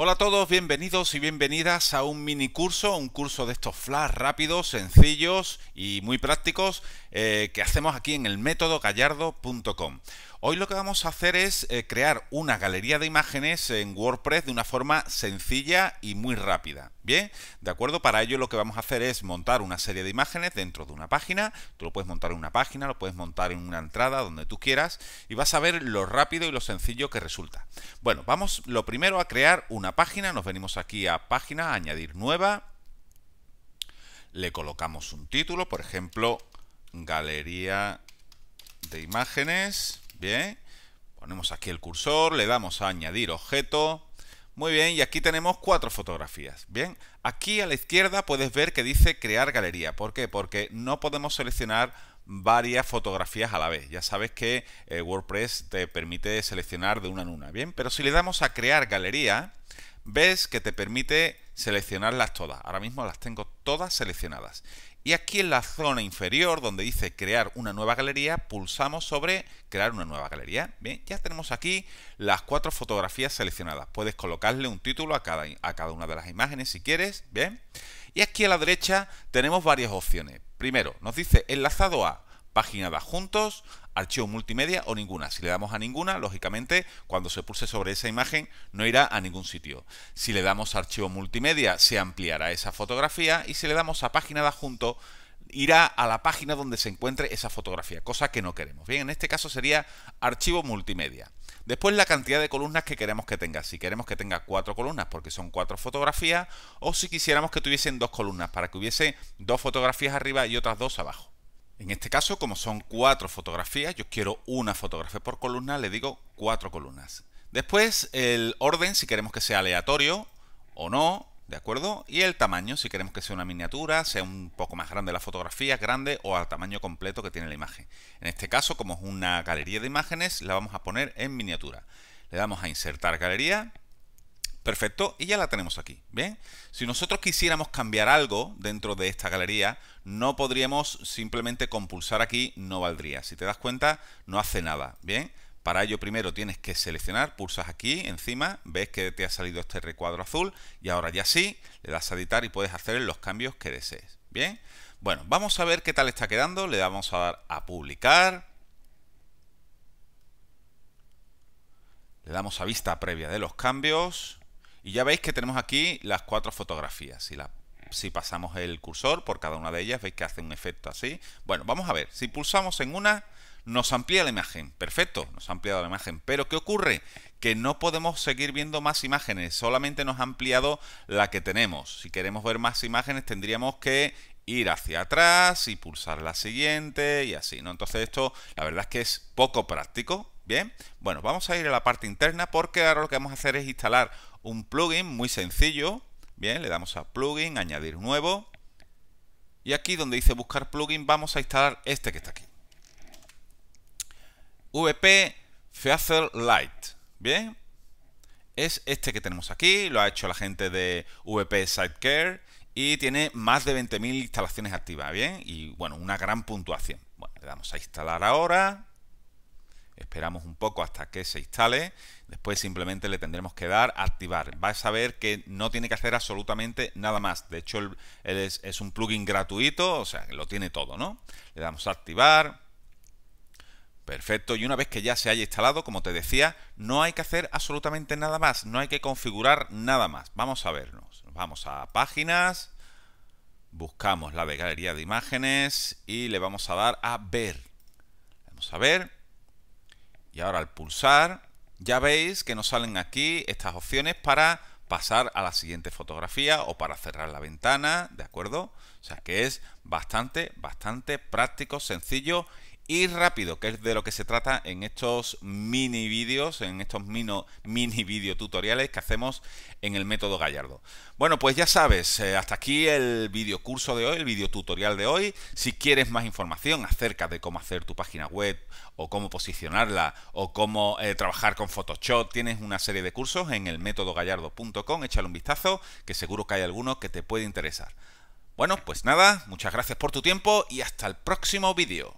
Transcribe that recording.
Hola a todos, bienvenidos y bienvenidas a un mini curso, un curso de estos flash rápidos, sencillos y muy prácticos eh, que hacemos aquí en el método gallardo.com. Hoy lo que vamos a hacer es eh, crear una galería de imágenes en WordPress de una forma sencilla y muy rápida. Bien, de acuerdo, para ello lo que vamos a hacer es montar una serie de imágenes dentro de una página. Tú lo puedes montar en una página, lo puedes montar en una entrada, donde tú quieras, y vas a ver lo rápido y lo sencillo que resulta. Bueno, vamos lo primero a crear una página. Nos venimos aquí a página, añadir nueva. Le colocamos un título, por ejemplo, galería de imágenes Bien, ponemos aquí el cursor, le damos a añadir objeto. Muy bien, y aquí tenemos cuatro fotografías. Bien, aquí a la izquierda puedes ver que dice crear galería. ¿Por qué? Porque no podemos seleccionar varias fotografías a la vez. Ya sabes que eh, WordPress te permite seleccionar de una en una. Bien, pero si le damos a crear galería, ves que te permite seleccionarlas todas. Ahora mismo las tengo todas seleccionadas. Y aquí en la zona inferior donde dice crear una nueva galería, pulsamos sobre crear una nueva galería. Bien, ya tenemos aquí las cuatro fotografías seleccionadas. Puedes colocarle un título a cada, a cada una de las imágenes si quieres. Bien, y aquí a la derecha tenemos varias opciones. Primero, nos dice enlazado a página de adjuntos, archivo multimedia o ninguna. Si le damos a ninguna, lógicamente, cuando se pulse sobre esa imagen no irá a ningún sitio. Si le damos a archivo multimedia, se ampliará esa fotografía y si le damos a página de adjunto, irá a la página donde se encuentre esa fotografía, cosa que no queremos. Bien, en este caso sería archivo multimedia. Después la cantidad de columnas que queremos que tenga. Si queremos que tenga cuatro columnas porque son cuatro fotografías, o si quisiéramos que tuviesen dos columnas para que hubiese dos fotografías arriba y otras dos abajo. En este caso, como son cuatro fotografías, yo quiero una fotografía por columna, le digo cuatro columnas. Después, el orden, si queremos que sea aleatorio o no, ¿de acuerdo? Y el tamaño, si queremos que sea una miniatura, sea un poco más grande la fotografía, grande o al tamaño completo que tiene la imagen. En este caso, como es una galería de imágenes, la vamos a poner en miniatura. Le damos a insertar galería Perfecto, y ya la tenemos aquí, ¿bien? Si nosotros quisiéramos cambiar algo dentro de esta galería, no podríamos simplemente compulsar aquí, no valdría. Si te das cuenta, no hace nada, ¿bien? Para ello primero tienes que seleccionar, pulsas aquí encima, ves que te ha salido este recuadro azul y ahora ya sí, le das a editar y puedes hacer los cambios que desees, ¿bien? Bueno, vamos a ver qué tal está quedando, le damos a dar a publicar, le damos a vista previa de los cambios, y ya veis que tenemos aquí las cuatro fotografías. Si, la, si pasamos el cursor por cada una de ellas, veis que hace un efecto así. Bueno, vamos a ver. Si pulsamos en una, nos amplía la imagen. Perfecto, nos ha ampliado la imagen. Pero ¿qué ocurre? Que no podemos seguir viendo más imágenes, solamente nos ha ampliado la que tenemos. Si queremos ver más imágenes tendríamos que ir hacia atrás y pulsar la siguiente y así, ¿no? Entonces esto la verdad es que es poco práctico, ¿bien? Bueno, vamos a ir a la parte interna porque ahora lo que vamos a hacer es instalar un plugin muy sencillo. Bien, le damos a plugin, añadir nuevo. Y aquí donde dice buscar plugin vamos a instalar este que está aquí. VP facelite Light, Bien, es este que tenemos aquí, lo ha hecho la gente de VP Sidecare y tiene más de 20.000 instalaciones activas, ¿bien? Y bueno, una gran puntuación. Bueno, le damos a instalar ahora. Esperamos un poco hasta que se instale. Después simplemente le tendremos que dar activar. Vais a ver que no tiene que hacer absolutamente nada más. De hecho, es, un plugin gratuito, o sea, lo tiene todo, ¿no? Le damos a activar. Perfecto. Y una vez que ya se haya instalado, como te decía, no hay que hacer absolutamente nada más. No hay que configurar nada más. Vamos a vernos. Vamos a páginas. Buscamos la de galería de imágenes y le vamos a dar a ver. Vamos a ver y ahora al pulsar ya veis que nos salen aquí estas opciones para pasar a la siguiente fotografía o para cerrar la ventana, ¿de acuerdo? O sea que es bastante, bastante práctico, sencillo y rápido, que es de lo que se trata en estos mini vídeos, en estos mini, mini vídeo tutoriales que hacemos en el método Gallardo. Bueno, pues ya sabes, eh, hasta aquí el vídeo curso de hoy, el vídeo tutorial de hoy. Si quieres más información acerca de cómo hacer tu página web o cómo posicionarla o cómo eh, trabajar con Photoshop, tienes una serie de cursos en el gallardo.com. échale un vistazo, que seguro que hay alguno que te puede interesar. Bueno, pues nada, muchas gracias por tu tiempo y hasta el próximo vídeo.